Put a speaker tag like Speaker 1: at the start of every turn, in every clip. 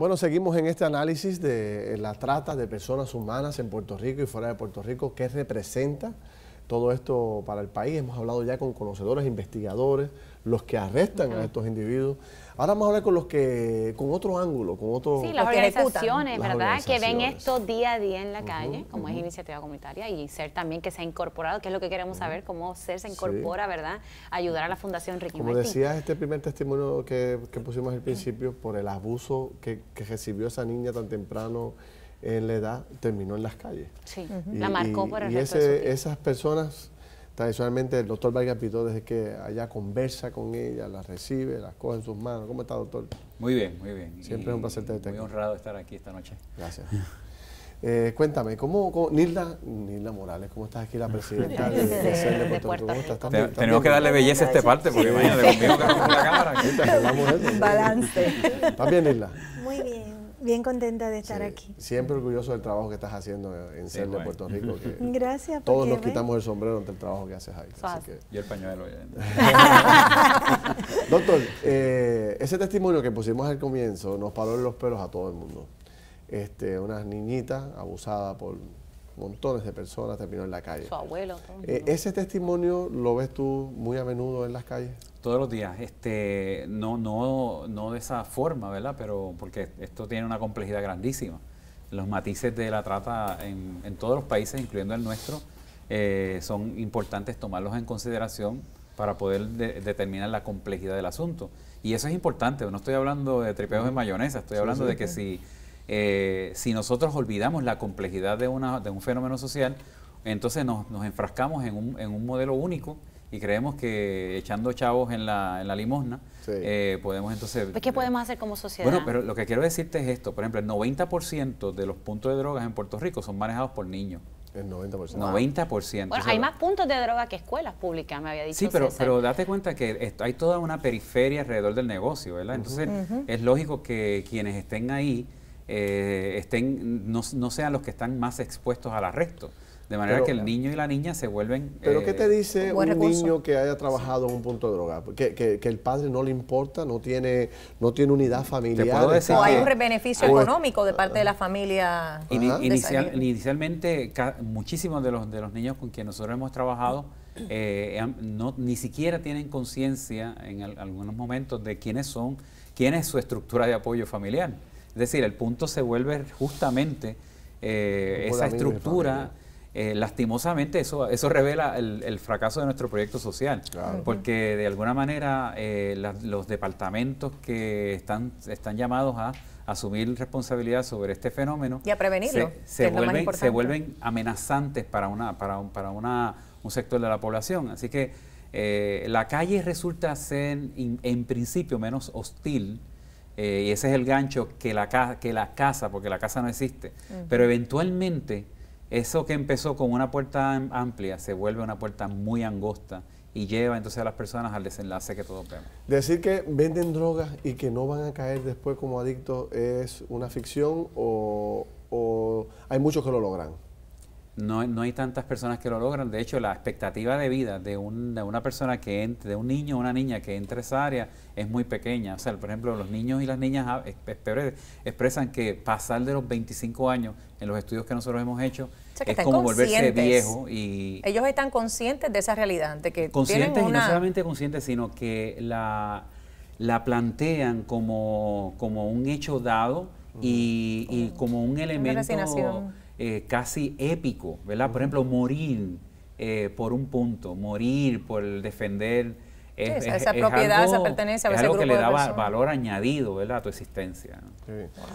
Speaker 1: Bueno, seguimos en este análisis de eh, la trata de personas humanas en Puerto Rico y fuera de Puerto Rico. ¿Qué representa todo esto para el país? Hemos hablado ya con conocedores, investigadores, los que arrestan a estos individuos. Ahora vamos a hablar con los que, con otro ángulo, con otro... Sí, las organizaciones, ¿verdad? Que ven
Speaker 2: esto día a día en la calle, como es iniciativa comunitaria, y ser también que se ha incorporado, que es lo que queremos saber, cómo ser se incorpora, ¿verdad? Ayudar a la Fundación Ricky Como decías,
Speaker 1: este primer testimonio que, pusimos al principio, por el abuso que, recibió esa niña tan temprano en la edad, terminó en las calles. Sí, la marcó por el resto de esas personas Tradicionalmente el doctor Vargas Pitó desde que allá conversa con ella, la recibe, las coge en sus manos. ¿Cómo está, doctor?
Speaker 3: Muy bien, muy bien. Siempre es un placer tenerte. Muy honrado estar aquí esta noche. Gracias.
Speaker 1: Eh, cuéntame, ¿cómo, Nilda, Nilda, Morales, cómo estás aquí, la presidenta de Puerto tenemos que darle belleza a esta parte, porque mañana conmigo que en la cámara. Balance. ¿Estás bien, Nilda? Muy
Speaker 2: bien. Bien contenta de estar aquí.
Speaker 1: Siempre orgulloso del trabajo que estás haciendo en CERN de Puerto Rico. Gracias. Todos nos quitamos el sombrero ante el trabajo que haces ahí. Y el pañuelo. Doctor, eh, ese testimonio que pusimos al comienzo nos paró en los pelos a todo el mundo. Este, una niñita abusada por montones de personas terminó en la calle. Su abuelo. Eh, ¿Ese testimonio lo ves tú muy a menudo en las calles?
Speaker 3: Todos los días, este, no, no, no de esa forma, ¿verdad? Pero porque esto tiene una complejidad grandísima. Los matices de la trata en, todos los países, incluyendo el nuestro, eh, son importantes tomarlos en consideración para poder determinar la complejidad del asunto. Y eso es importante, no estoy hablando de tripeos de mayonesa, estoy hablando de que si, eh, si nosotros olvidamos la complejidad de, una, de un fenómeno social, entonces nos, nos enfrascamos en un, en un modelo único y creemos que echando chavos en la, en la limosna, eh, podemos entonces... Pues,
Speaker 2: ¿Qué podemos hacer como sociedad? Bueno, pero
Speaker 3: lo que quiero decirte es esto. Por ejemplo, el 90% de los puntos de drogas en Puerto Rico son manejados por niños. El 90%. 90%. Bueno, hay más
Speaker 2: puntos de droga que escuelas públicas, me había dicho. Sí, pero, pero
Speaker 3: date cuenta que hay toda una periferia alrededor del negocio, ¿verdad? Entonces, es lógico que quienes estén ahí eh, estén no, no sean los que están más expuestos al arresto. De manera que el niño y la niña se vuelven... Pero ¿qué eh, te dice un, niño
Speaker 1: que haya trabajado en un punto de droga? Que, que, el padre no le importa, no tiene, no tiene unidad familiar. o hay un beneficio pues
Speaker 2: económico de parte de la familia.
Speaker 3: inicialmente, muchísimos de los, de los niños con quienes nosotros hemos trabajado eh, no, ni siquiera tienen conciencia en algunos momentos de quiénes son, quién es su estructura de apoyo familiar. Es decir, el punto se vuelve justamente eh, esa estructura eh, lastimosamente eso, eso revela el, fracaso de nuestro proyecto social, porque de alguna manera eh, los departamentos que están, están llamados a asumir responsabilidad sobre este fenómeno y a prevenirlo, se, vuelven, se vuelven amenazantes para, una, para, un, para una, un sector de la población. Así que eh, la calle resulta ser en principio menos hostil y ese es el gancho que la, que la casa, porque la casa no existe, pero eventualmente eso que empezó con una puerta amplia se vuelve una puerta muy angosta y lleva entonces a las personas al desenlace que todos vemos.
Speaker 1: Decir que venden drogas y que no van a caer después como adictos es una ficción o hay muchos que lo logran
Speaker 3: no, no, hay tantas personas que lo logran. De hecho, la expectativa de vida de, un, de una persona que entre, de un niño o una niña que entre esa área es muy pequeña. O sea, por ejemplo, los niños y las niñas ah, expresan que pasar de los 25 años en los estudios que nosotros hemos hecho es como volverse viejo y
Speaker 2: ellos están conscientes de esa realidad, de que conscientes y no solamente
Speaker 3: conscientes, sino que la, la plantean como, un hecho dado y, y, como un elemento eh, casi épico, ¿verdad? Por ejemplo, morir eh, por un punto, morir por defender... esa, propiedad, esa pertenencia a ese es algo que le daba valor añadido ¿verdad? a tu existencia.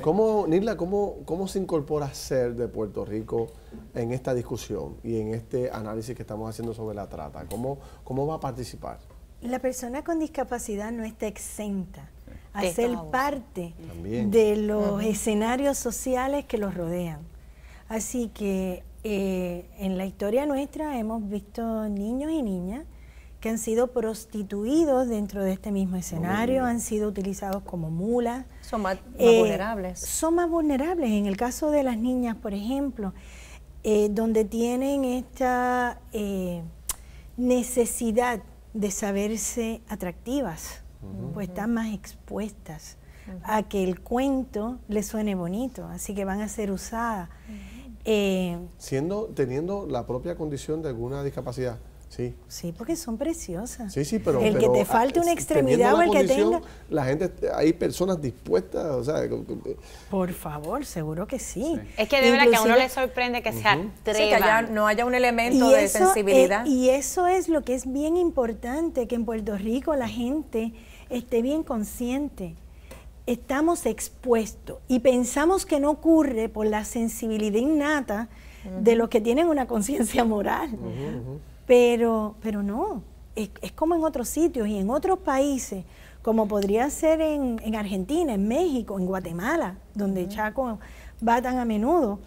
Speaker 1: ¿Cómo, Nirla, cómo, cómo se incorpora ser de Puerto Rico en esta discusión y en este análisis que estamos haciendo sobre la trata? ¿Cómo, cómo va a participar?
Speaker 2: La persona con discapacidad no está exenta a ser parte de los escenarios sociales que los rodean. Así que eh, en la historia nuestra hemos visto niños y niñas que han sido prostituidos dentro de este mismo escenario, han sido utilizados como mulas. Son más, eh, vulnerables. Son más vulnerables. En el caso de las niñas, por ejemplo, eh, donde tienen esta necesidad de saberse atractivas, pues están más expuestas a que el cuento les suene bonito, así que van a ser usadas. Eh,
Speaker 1: Siendo, teniendo la propia condición de alguna discapacidad. Sí. sí,
Speaker 2: porque son preciosas. Sí, sí, pero. El que te falte una extremidad o el que tenga.
Speaker 1: La gente, hay personas dispuestas, o sea. Eh, Por favor, seguro que sí.
Speaker 2: Es que de verdad que a uno le sorprende que sea que no haya un elemento de eh, sensibilidad. y eso es lo que es bien importante, que en Puerto Rico la gente esté bien consciente estamos expuestos y pensamos que no ocurre por la sensibilidad innata de los que tienen una conciencia moral. Pero, pero no, es, como en otros sitios y en otros países, como podría ser en, Argentina, en México, en Guatemala, donde Chaco va tan a menudo,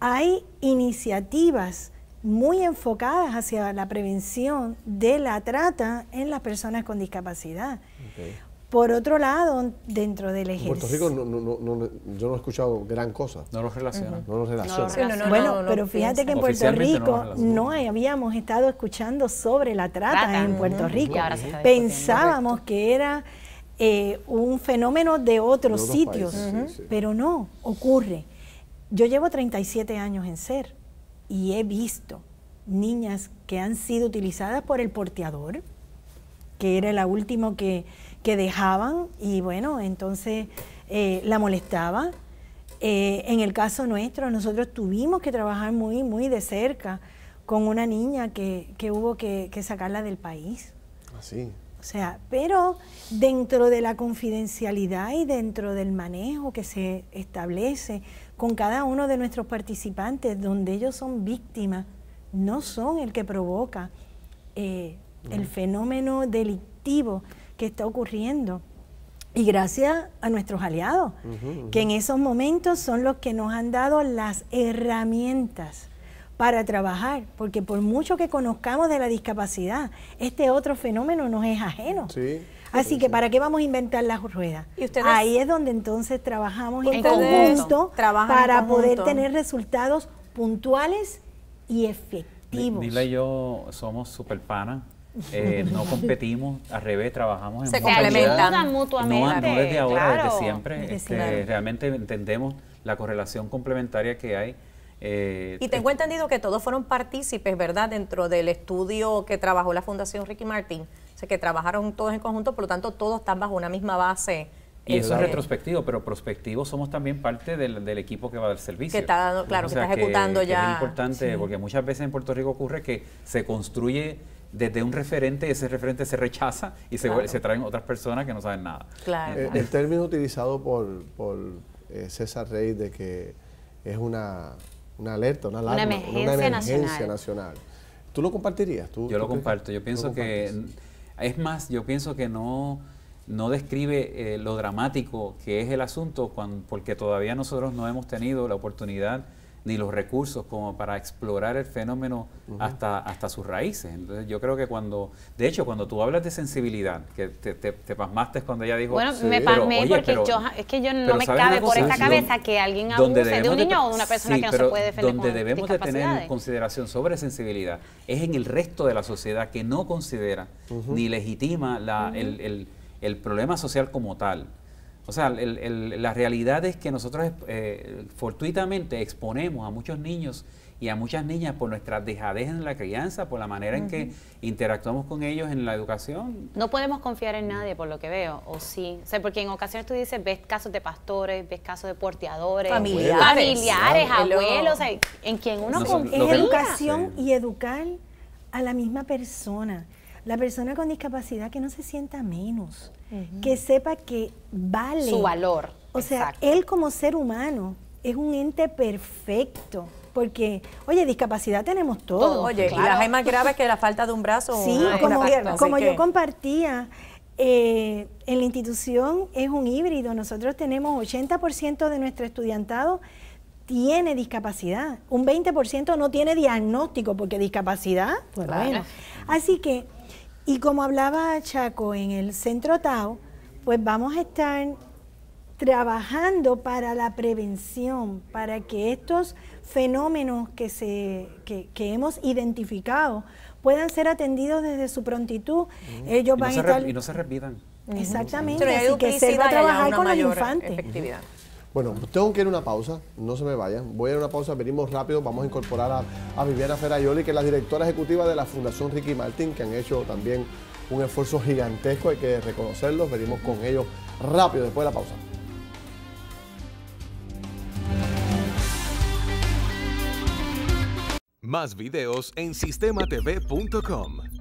Speaker 2: hay iniciativas muy enfocadas hacia la prevención de la trata en las personas con discapacidad. Por otro lado, dentro del En Puerto Rico no,
Speaker 1: no, yo no he escuchado gran cosa. No nos relaciona. No nos relaciona.
Speaker 2: bueno, pero fíjate que en Puerto Rico no, habíamos estado escuchando sobre la trata, en Puerto Rico. Pensábamos que era eh, un fenómeno de otros, sitios, pero no, ocurre. Yo llevo 37 años en SER y he visto niñas que han sido utilizadas por el porteador, que era la última que que dejaban y bueno, entonces eh, la molestaba. Eh, en el caso nuestro, nosotros tuvimos que trabajar muy, muy de cerca con una niña que, hubo que, sacarla del país. Así. Ah, o sea, pero dentro de la confidencialidad y dentro del manejo que se establece con cada uno de nuestros participantes, donde ellos son víctimas, no son el que provoca eh, el fenómeno delictivo que está ocurriendo. Y gracias a nuestros aliados, que en esos momentos son los que nos han dado las herramientas para trabajar, porque por mucho que conozcamos de la discapacidad, este otro fenómeno nos es ajeno. Así que para qué vamos a inventar las ruedas. Ahí es donde entonces trabajamos en conjunto para poder tener resultados puntuales y efectivos.
Speaker 3: yo somos super panas eh, no competimos, al revés, trabajamos en Se complementan mutuamente. No, desde ahora, desde este, siempre. Realmente entendemos la correlación complementaria que hay. Eh, y
Speaker 2: tengo eh, entendido que todos fueron partícipes, ¿verdad?, dentro del estudio que trabajó la Fundación Ricky Martin. O que trabajaron todos en conjunto, por lo tanto, todos están bajo una misma base. Y eso es
Speaker 3: retrospectivo, pero prospectivo somos también parte del, equipo que va del servicio. Que está, claro, que está ejecutando ya. es importante, porque muchas veces en Puerto Rico ocurre que se construye desde un referente ese referente se rechaza y se, se traen otras personas que no saben nada.
Speaker 1: Eh, el, término utilizado por, eh, César Rey de que es una, una alerta, una alarma, una emergencia, nacional. ¿Tú lo compartirías? yo
Speaker 3: lo comparto. Yo pienso que, es más, yo pienso que no, no describe eh, lo dramático que es el asunto porque todavía nosotros no hemos tenido la oportunidad ni los recursos como para explorar el fenómeno hasta, hasta sus raíces. Entonces yo creo que cuando, de hecho, cuando tú hablas de sensibilidad, que te, te, pasmaste cuando ella dijo... Bueno, me pasmé porque yo,
Speaker 2: es que yo no me cabe por esta cabeza que alguien abuse de un niño o una persona que no se puede defender. Donde debemos de tener
Speaker 3: consideración sobre sensibilidad es en el resto de la sociedad que no considera ni legitima la, el, el problema social como tal. O sea, la realidad es que nosotros eh, fortuitamente exponemos a muchos niños y a muchas niñas por nuestras dejadez en la crianza, por la manera en que interactuamos con ellos en la educación.
Speaker 2: No podemos confiar en nadie, por lo que veo, o sí. O sea, porque en ocasiones tú dices, ves casos de pastores, ves casos de porteadores, familiares, familiares abuelos, en quien uno confía. Es educación y educar a la misma persona la persona con discapacidad que no se sienta menos, que sepa que vale. Su valor. O sea, él como ser humano es un ente perfecto. Porque, oye, discapacidad tenemos todos. oye, y las hay más graves que la falta de un
Speaker 3: brazo. Sí, o como, Sí, como yo
Speaker 2: compartía, eh, en la institución es un híbrido. Nosotros tenemos 80% de nuestro estudiantado tiene discapacidad. Un 20% no tiene diagnóstico, porque discapacidad, pues bueno. Así que y como hablaba Chaco en el Centro Tao, pues vamos a estar trabajando para la prevención, para que estos fenómenos que, se, que, hemos identificado puedan ser atendidos desde su prontitud. Ellos y van
Speaker 1: no se repitan.
Speaker 2: Exactamente, así que se va a trabajar con los infantes.
Speaker 1: Bueno, tengo que ir a una pausa, no se me vayan. Voy a ir a una pausa, venimos rápido, vamos a incorporar a, Viviana Ferayoli, que es la directora ejecutiva de la Fundación Ricky Martín, que han hecho también un esfuerzo gigantesco, hay que reconocerlos. Venimos con ellos rápido después de la pausa.
Speaker 3: Más videos en sistematv.com.